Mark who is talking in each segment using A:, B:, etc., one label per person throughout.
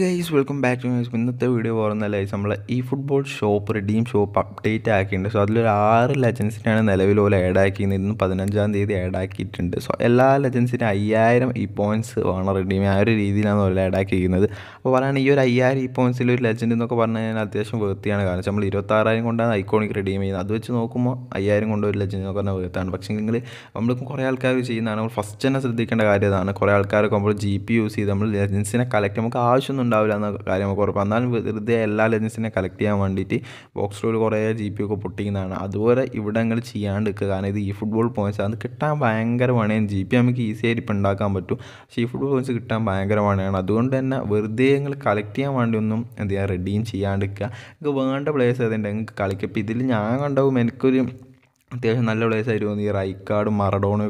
A: guys welcome back to music ഇന്നത്തെ video പറയുന്നല്ല guys നമ്മളെ ഈ football shop redeem shop update ആക്കിയിട്ടുണ്ട് സോ അതിലൊരു ആറ് ലെജൻസിനെയാണ് നിലവിൽ പോലെ ആഡ് ആക്കിയിരുന്നത് ഇന്ന് പതിനഞ്ചാം തീയതി ആഡ് ആക്കിയിട്ടുണ്ട് സോ എല്ലാ ലെജൻസിനും അയ്യായിരം ഈ പോയിൻറ്റ്സ് വേണം റെഡീം ആ ഒരു രീതിയിലാണ് പോലെ ആഡ് ആക്കിയിരിക്കുന്നത് അപ്പോൾ പറയുകയാണ് ഈ ഒരു അയ്യായിരം ഈ പോയിൻസിൽ ഒരു ലെജൻഡ് എന്നൊക്കെ പറഞ്ഞു കഴിഞ്ഞാൽ അത്യാവശ്യം വേർത്തിയാണ് കാരണം നമ്മൾ ഇരുപത്താറായിരം കൊണ്ടാണ് ഐക്കോണിക് റെഡീം ചെയ്യുന്നത് അത് വെച്ച് നോക്കുമ്പോൾ അയ്യായിരം കൊണ്ട് ഒരു ലെജൻഡ് എന്നൊക്കെ പറഞ്ഞാൽ വേർത്താണ് പക്ഷേ നിങ്ങൾ നമ്മൾ കുറേ ആൾക്കാർ ചെയ്യുന്നതാണ് നമ്മൾ ഫസ്റ്റ് തന്നെ ശ്രദ്ധിക്കേണ്ട കാര്യം അതാണ് കുറേ ആൾക്കാരൊക്കെ നമ്മൾ ജി പി യൂസ് ചെയ്ത് നമ്മൾ ലെജൻസിനെ കളക്ട് നമുക്ക് ആവശ്യമൊന്നും ഉണ്ടാവില്ല എന്ന കാര്യം നമുക്ക് ഉറപ്പ് എന്നാലും വെറുതെ എല്ലാ ലെൻസിനെ കളക്ട് ചെയ്യാൻ വേണ്ടിയിട്ട് ബോക്സ് റോയിൽ കുറേ ജി പി ഒക്കെ പൊട്ടിക്കുന്നതാണ് അതുപോലെ ഇവിടെ നിങ്ങൾ ചെയ്യാണ്ട് നിൽക്കുക കാരണം ഇത് ഈ ഫുട്ബോൾ പോയിൻറ്റ്സ് അത് കിട്ടാൻ ഭയങ്കര പണിയാണ് ജി പി നമുക്ക് ഈസി ആയിട്ട് ഇപ്പം ഉണ്ടാക്കാൻ പറ്റും പക്ഷേ ഈ ഫുട്ബോൾ പോയിൻറ്റ്സ് കിട്ടാൻ ഭയങ്കര പണിയാണ് അതുകൊണ്ട് തന്നെ വെറുതെ നിങ്ങൾ കളക്ട് ചെയ്യാൻ വേണ്ടി ഒന്നും എന്ത് ചെയ്യുക റെഡിയും നിൽക്കുക നിങ്ങൾക്ക് വേണ്ട പ്ലേയേഴ്സ് ഏതുണ്ട് നിങ്ങൾക്ക് കളിക്കും ഇപ്പോൾ ഇതിൽ ഞാൻ കണ്ടാവും എനിക്കൊരു അത്യാവശ്യം നല്ല ആയിരുന്നു ഈ റൈക്കാർഡും ആണ്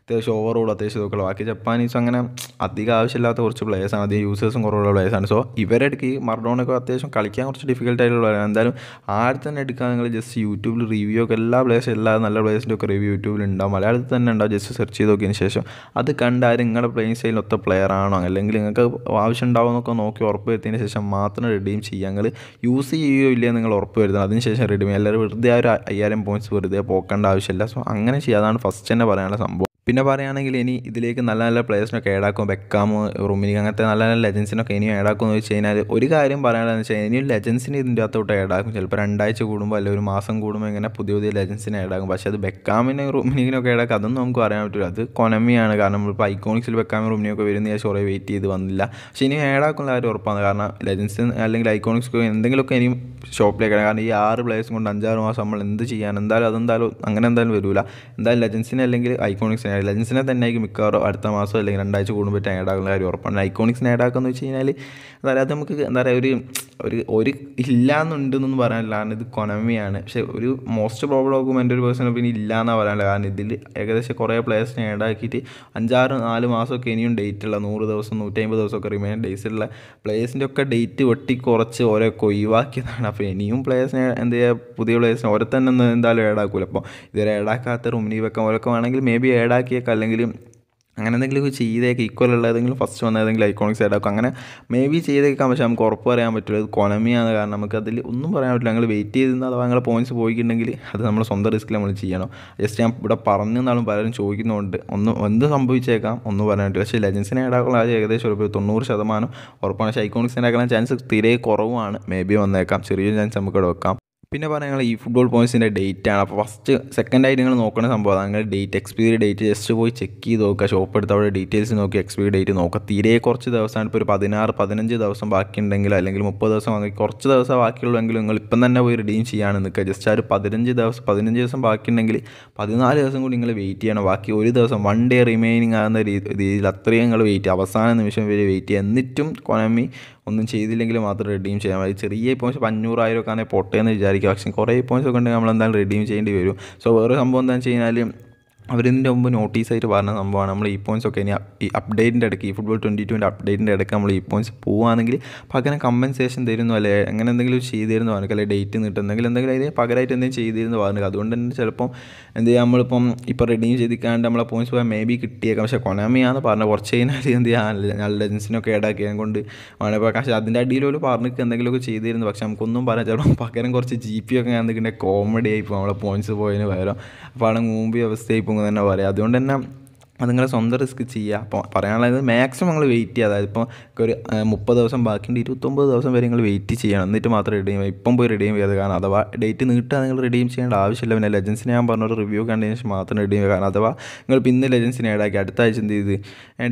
A: അത്യാവശ്യം ഓവറോൾ അത്യാവശ്യം നോക്കുള്ളൂ ബാക്കി ജപ്പാനീസ് അങ്ങനെ അധികം ആവശ്യമില്ലാത്ത കുറച്ച് പ്ലേയേഴ്സാണ് അധികം യൂസേഴ്സും കുറവുള്ള ആണ് സോ ഇവരെടുക്കി മറഡോണൊക്കെ അത്യാവശ്യം കളിക്കാൻ കുറച്ച് ഡിഫിക്കൽട്ട് ആയിട്ടുള്ള എന്തായാലും ആരും തന്നെ എടുക്കാൻ നിങ്ങൾ ജസ്റ്റ് യൂട്യൂബിൽ റിവ്യൂ ഒക്കെ എല്ലാ പ്ലേസും എല്ലാ നല്ല പ്ലേസിൻ്റെ ഒക്കെ റിവ്യൂ യൂട്യൂബിൽ ഉണ്ടാവും മലയാളത്തിൽ തന്നെ ഉണ്ടാവും ജസ്റ്റ് സെർച്ച് ചെയ്ത് നോക്കിയതിന് ശേഷം അത് കണ്ടാരും നിങ്ങളുടെ പ്ലേയിങ് സ്റ്റൈലിൽ ഒത്ത പ്ലെയർ ആണോ അല്ലെങ്കിൽ നിങ്ങൾക്ക് ആവശ്യം ഉണ്ടാവുമെന്നൊക്കെ നോക്കി ഉറപ്പ് വരുത്തിയതിന് ശേഷം മാത്രം റിഡീം ചെയ്യുക നിങ്ങൾ യൂസ് ചെയ്യുകയോ ഇല്ലയോ നിങ്ങൾ ഉറപ്പ് വരുത്തണം അതിന് ശേഷം റിഡീം എല്ലാവരും വെറുതെ ആ ഒരു അയ്യായിരം പോയിൻറ്റ്സ് വെറുതെ പോക്കേണ്ട ആവശ്യമില്ല സോ അങ്ങനെ ചെയ്യാതാണ് ഫസ്റ്റ് തന്നെ പറയാനുള്ള സംഭവം പിന്നെ പറയുകയാണെങ്കിൽ ഇനി ഇതിലേക്ക് നല്ല നല്ല പ്ലേയേഴ്സിനൊക്കെ ഏടാക്കും ബെക്കാമോ റുമിനിക്ക് അങ്ങനത്തെ നല്ല നല്ല ലെജൻസിനൊക്കെ ഇനിയും ഏടാക്കും എന്ന് വെച്ച് കഴിഞ്ഞാൽ ഒരു കാര്യം പറയാനുള്ളത് വെച്ച് കഴിഞ്ഞാൽ ഇനിയും ലെജൻസിന് ഇതിൻ്റെ അകത്തോട്ട് ഏടാക്കും ചിലപ്പോൾ രണ്ടാഴ്ച കൂടുമ്പോൾ അല്ലെങ്കിൽ ഒരു മാസം കൂടുമ്പോൾ ഇങ്ങനെ പുതിയ പുതിയ ലെജൻസിനെ ഏടാക്കും പക്ഷേ അത് ബെക്കാമിന് റുമിനിക്കിനൊക്കെ ഏടാക്കും അതൊന്നും നമുക്ക് പറയാൻ പറ്റില്ല അത് കൊനമിയാണ് കാരണം നമ്മളിപ്പോൾ ഐക്കോണിക്സിൽ ബെക്കാമി റുമിനിയൊക്കെ വരുന്ന ഞാൻ കുറേ വെയിറ്റ് ചെയ്ത് വന്നില്ല പക്ഷേ ഇനി ഏടാക്കുന്ന കാര്യം ഉറപ്പാണ് കാരണം ലെജൻസ് അല്ലെങ്കിൽ ഐക്കോണിക്സ് എന്തെങ്കിലുമൊക്കെ ഇനിയും ഷോപ്പിലേക്ക് കാരണം ഈ ആറ് പ്ലേയേഴ്സും കൊണ്ട് അഞ്ചാറ് മാസം നമ്മൾ എന്ത് ചെയ്യാൻ എന്തായാലും അതെന്തായാലും അങ്ങനെ എന്തായാലും വരില്ല എന്തായാലും ലെജൻസിനെ അല്ലെങ്കിൽ ഐക്കോണിക്സിനെ ലെൻസിനെ തന്നെ ആയിരിക്കും മിക്കവാറും അടുത്ത മാസം അല്ലെങ്കിൽ രണ്ടാഴ്ച കൂടുമ്പോൾ ടൈഡ് ആകുന്ന കാര്യം ഉറപ്പാണ് ഐക്കോണിക്സ് ആഡ് എന്ന് വെച്ച് കഴിഞ്ഞാൽ അതായത് നമുക്ക് എന്താ പറയുക ഒരു ഒരു ഒരു ഇല്ലാന്നുണ്ടെന്നൊന്നും പറയാനില്ല കാരണം ഇത് കൊനമിയാണ് പക്ഷെ ഒരു മോസ്റ്റ് പ്രോബ്ലം നോക്കുമ്പോൾ എൻ്റെ ഒരു പേഴ്സണൽ പിന്നെ ഇല്ലയെന്നാണ് പറയാനുള്ളത് കാരണം ഇതിൽ ഏകദേശം കുറേ പ്ലെയേഴ്സ് നേടാക്കിയിട്ട് ആക്കിയിട്ട് അഞ്ചാറ് നാല് മാസമൊക്കെ ഇനിയും ഡേറ്റ് ഉള്ള നൂറ് ദിവസം നൂറ്റമ്പത് ദിവസമൊക്കെ റിമൈൻ ഡേയ്സ് ഉള്ള പ്ലേയേഴ്സിൻ്റെ ഒക്കെ ഡേറ്റ് വെട്ടി കുറച്ച് ഓരോ ഒഴിവാക്കിയതാണ് അപ്പോൾ ഇനിയും പ്ലേയേഴ്സിനെ എന്ത് ചെയ്യുക പുതിയ പ്ലെയേഴ്സിനെ ഓരോ തന്നെ എന്തായാലും ആഡ് അപ്പോൾ ഇതുവരെ ആഡ് റൂമിനി റുമിനി വെക്കാം ഓരൊക്കെ വേണമെങ്കിൽ മേ ബി ആഡ് ഉണ്ടാക്കിയേക്കാം അല്ലെങ്കിൽ അങ്ങനെ എന്തെങ്കിലും ചെയ്തേക്കാം ഉള്ള ഏതെങ്കിലും ഫസ്റ്റ് വന്ന ഏതെങ്കിലും ഐക്കോണിക്സ് ഐക്കോണിക് സൈഡാക്കും അങ്ങനെ മേ ബി ചെയ്തേക്കാം പക്ഷേ നമുക്ക് ഉറപ്പ് പറയാൻ പറ്റില്ല ഇത് കൊലമിയാണ് കാരണം നമുക്ക് അതിൽ ഒന്നും പറയാൻ പറ്റില്ല ഞങ്ങൾ വെയിറ്റ് ചെയ്തിരുന്ന അഥവാ ഞങ്ങൾ പോയിൻറ്റ്സ് പോയിട്ടുണ്ടെങ്കിൽ അത് നമ്മൾ സ്വന്തം റിസ്ക്കിൽ നമ്മൾ ചെയ്യണം ജസ്റ്റ് ഞാൻ ഇവിടെ പറഞ്ഞു പറഞ്ഞെന്നാളും പലരും ചോദിക്കുന്നുണ്ട് ഒന്ന് എന്ത് സംഭവിച്ചേക്കാം ഒന്നും പറയാൻ പറ്റില്ല പക്ഷേ ലെജൻസിനെ ഇടാക്കുള്ള ആദ്യം ഏകദേശം ഒരു തൊണ്ണൂറ് ശതമാനം ഉറപ്പാണ് പക്ഷേ ഐക്കോണിക്സിനെ ആക്കാൻ ചാൻസ് തീരെ കുറവാണ് മേ ബി വന്നേക്കാം ചെറിയൊരു ചാൻസ് നമുക്ക് ഇവിടെ വെക്കാം പിന്നെ പറയുന്നത് ഈ ഫുട്ബോൾ പോയിൻസിൻ്റെ ഡേറ്റ് ആണ് അപ്പോൾ ഫസ്റ്റ് സെക്കൻഡായിട്ട് നിങ്ങൾ നോക്കുന്ന സംഭവം നിങ്ങൾ ഡേറ്റ് എക്സ്പയറി ഡേറ്റ് ജസ്റ്റ് പോയി ചെക്ക് ചെയ്ത് നോക്കുക ഷോപ്പ് എടുത്ത് അവിടെ ഡീറ്റെയിൽസ് നോക്കി എക്സ്പീരി ഡേറ്റ് നോക്കുക തീരെ കുറച്ച് ദിവസമാണ് ഇപ്പോൾ ഒരു പതിനാറ് പതിനഞ്ച് ദിവസം ബാക്കിയുണ്ടെങ്കിൽ അല്ലെങ്കിൽ മുപ്പത് ദിവസം വാങ്ങി കുറച്ച് ദിവസം ബാക്കിയുള്ളെങ്കിൽ നിങ്ങൾ ഇപ്പം തന്നെ പോയി റിഡീം ചെയ്യാണ് നിൽക്കുക ജസ്റ്റ് ആ ഒരു പതിനഞ്ച് ദിവസം പതിനഞ്ച് ദിവസം ബാക്കിയുണ്ടെങ്കിൽ പതിനാല് ദിവസം കൂടി നിങ്ങൾ വെയിറ്റ് ചെയ്യണം ബാക്കി ഒരു ദിവസം വൺ ഡേ റിമൈനിങ് ആകുന്ന രീതിയിൽ അത്രയും നിങ്ങൾ വെയിറ്റ് അവസാന നിമിഷം വരെ വെയിറ്റ് ചെയ്യുക എന്നിട്ടും കൊനമി ഒന്നും ചെയ്തില്ലെങ്കിൽ മാത്രം റിഡീം ചെയ്യാൻ പറ്റും ചെറിയ പോയിൻസ് ഇപ്പോൾ അഞ്ഞൂറായിരം ഒക്കെ ആണെങ്കിൽ പൊട്ടേന്ന് വിചാരിക്കുക പക്ഷേ കുറേ പോയിൻസ് ഒക്കെ ഉണ്ടെങ്കിൽ നമ്മൾ എന്തായാലും റിഡീം ചെയ്യേണ്ടി വരും സോ വേറെ സംഭവം എന്താണെന്ന് വെച്ച് കഴിഞ്ഞാൽ അവരിതിൻ്റെ മുമ്പ് നോട്ടീസായിട്ട് പറഞ്ഞ സംഭവമാണ് നമ്മൾ ഈ പോയിൻസ് ഒക്കെ ഇനി ഈ അപ്ഡേറ്റിൻ്റെ ഇടയ്ക്ക് ഈ ഫുട്ബോൾ ട്വൻറ്റി ട്വൻറ്റി അപ്ഡേറ്റിൻ്റെ ഇടയ്ക്ക് നമ്മൾ ഈ പോയിൻസ് പോകുകയാണെങ്കിൽ പകരം കമ്പൻസേഷൻ തരുന്നു അല്ലേ അങ്ങനെ എന്തെങ്കിലും ചെയ്തിരുന്നു പറഞ്ഞു അല്ലെങ്കിൽ ഡേറ്റ് നീട്ടും എന്തെങ്കിലും എന്തെങ്കിലും അതിന് പകരമായിട്ട് എന്തെങ്കിലും ചെയ്തിരുന്നു പറഞ്ഞു അതുകൊണ്ട് തന്നെ ചിലപ്പം എന്ത് ചെയ്യുക നമ്മളിപ്പം ഇപ്പോൾ റിഡീം ചെയ്തിക്കാണ്ട് നമ്മളെ പോയിൻസ് പോയാൽ മേ ബി കിട്ടിയേക്കാം പക്ഷേ കൊനാമിയാന്ന് പറഞ്ഞ കുറച്ച് കഴിഞ്ഞാൽ എന്ത് ചെയ്യാൻ നല്ല ലെജൻസിനൊക്കെ ഇടാക്കിയത് കൊണ്ട് വേണേ പക്ഷേ അതിൻ്റെ അടിയിൽ ഒരു പറഞ്ഞിട്ട് എന്തെങ്കിലുമൊക്കെ ചെയ്തിരുന്നു പക്ഷേ നമുക്കൊന്നും പറയാൻ ചിലപ്പോൾ പകരം കുറച്ച് ജി പി ഒക്കെ ഞാൻ നിൽക്കേണ്ട കോമഡി ആയിപ്പോൾ നമ്മളെ പോയിൻസ് പോയതിന് പകരം അപ്പോൾ ആണെങ്കിൽ മുമ്പ് അവസ്ഥയായിപ്പോൾ കുങ്ങ് തന്നെ പറയാം അതുകൊണ്ട് തന്നെ അത് നിങ്ങളെ സ്വന്തം റിസ്ക് ചെയ്യുക അപ്പോൾ പറയാനുള്ളത് മാക്സിമം നിങ്ങൾ വെയിറ്റ് ചെയ്യുക അതായത് ഇപ്പോൾ ഒരു മുപ്പത് ദിവസം ബാക്കിയുണ്ട് ഇരുപത്തൊമ്പത് ദിവസം വരെ നിങ്ങൾ വെയിറ്റ് ചെയ്യണം എന്നിട്ട് മാത്രം റിഡീം ചെയ്യുക ഇപ്പം പോയി റിഡീം ചെയ്യരുത് കാരണം അഥവാ ഡേറ്റ് നീട്ടാൻ നിങ്ങൾ റിഡീം ചെയ്യേണ്ട ആവശ്യമില്ല പിന്നെ ലെജൻസിനെ ഞാൻ പറഞ്ഞൊരു റിവ്യൂ കണ്ടതിന് ശേഷം മാത്രം റിഡീം ചെയ്യുക കാരണം അഥവാ നിങ്ങൾ പിന്നെ ലെജൻസിനെ ആഡാക്കി അടുത്ത ആഴ്ച എന്ത് ചെയ്ത്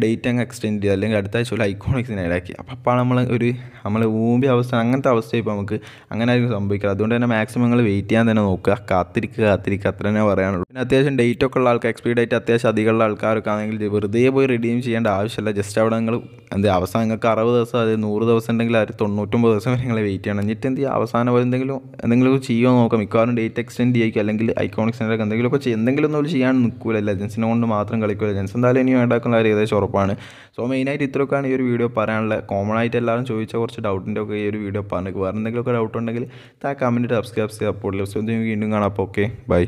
A: ഡേറ്റ് അങ്ങ് എക്സ്റ്റെൻഡ് ചെയ്ത് അല്ലെങ്കിൽ അടുത്ത ആഴ്ച ഒരു ഐക്കോണിക്സിനെ ആഡാക്കി അപ്പോൾ അപ്പോൾ നമ്മൾ ഒരു നമ്മൾ ഊമ്പി അവസ്ഥ അങ്ങനത്തെ അവസ്ഥ ഇപ്പോൾ നമുക്ക് അങ്ങനെ ആയിരിക്കും സംഭവിക്കുക അതുകൊണ്ട് തന്നെ മാക്സിമം നിങ്ങൾ വെയിറ്റ് ചെയ്യാൻ തന്നെ നോക്കുക കാത്തിരിക്കുക കാത്തിരിക്കുക അത്ര തന്നെ പറയാനുള്ളൂ പിന്നെ അത്യാവശ്യം ഡേറ്റ് ഒക്കെ ഉള്ള ആൾക്കാർ എക്സ്പീഡ് ഡേറ്റ് അത്യാവശ്യം അധികമുള്ള ആൾക്കാർ ആൾക്കാണെങ്കിൽ വെറുതെ പോയി റിഡീം ചെയ്യേണ്ട ആവശ്യമില്ല ജസ്റ്റ് അവിടെ നിങ്ങൾ എന്ത് അവസാനം നിങ്ങൾക്ക് അറുപത് ദിവസം അതായത് നൂറ് ദിവസം ഉണ്ടെങ്കിൽ അവർ തൊണ്ണൂറ്റൊമ്പത് ദിവസം വരെ നിങ്ങൾ വെയിറ്റ് ചെയ്യണം എന്നിട്ട് എന്ത് അവസാനം പോലെ എന്തെങ്കിലും എന്തെങ്കിലും ചെയ്യുമോ നോക്കാം മിക്കവാറും ഡേറ്റ് എക്സ്റ്റെൻഡ് ചെയ്യിക്കും അല്ലെങ്കിൽ ഐക്കോണിക് സെൻ്ററൊക്കെ എന്തെങ്കിലുമൊക്കെ ചെയ്യും എന്തെങ്കിലും ഒന്നും ചെയ്യാൻ നിൽക്കില്ല ലെജൻസിനെ കൊണ്ട് മാത്രം കളിക്കില്ല ലെജൻസ് എന്തായാലും ഇനി വേണ്ടാക്കുന്ന കാര്യം ഏകദേശം ഉറപ്പാണ് സോ മെയിനായിട്ട് ഇത്രയൊക്കെയാണ് ഈ ഒരു വീഡിയോ പറയാനുള്ള കോമൺ ആയിട്ട് എല്ലാവരും ചോദിച്ച കുറച്ച് ഡൗട്ടിൻ്റെ ഒക്കെ ഈ ഒരു വീഡിയോ പറഞ്ഞു വേറെ എന്തെങ്കിലുമൊക്കെ ഡൗട്ട് ഉണ്ടെങ്കിൽ താ കമൻറ്റ് സബ്സ്ക്രൈബ് ചെയ്യുക അപ്പോൾ വീണ്ടും കാണാം അപ്പോൾ ഓക്കെ ബൈ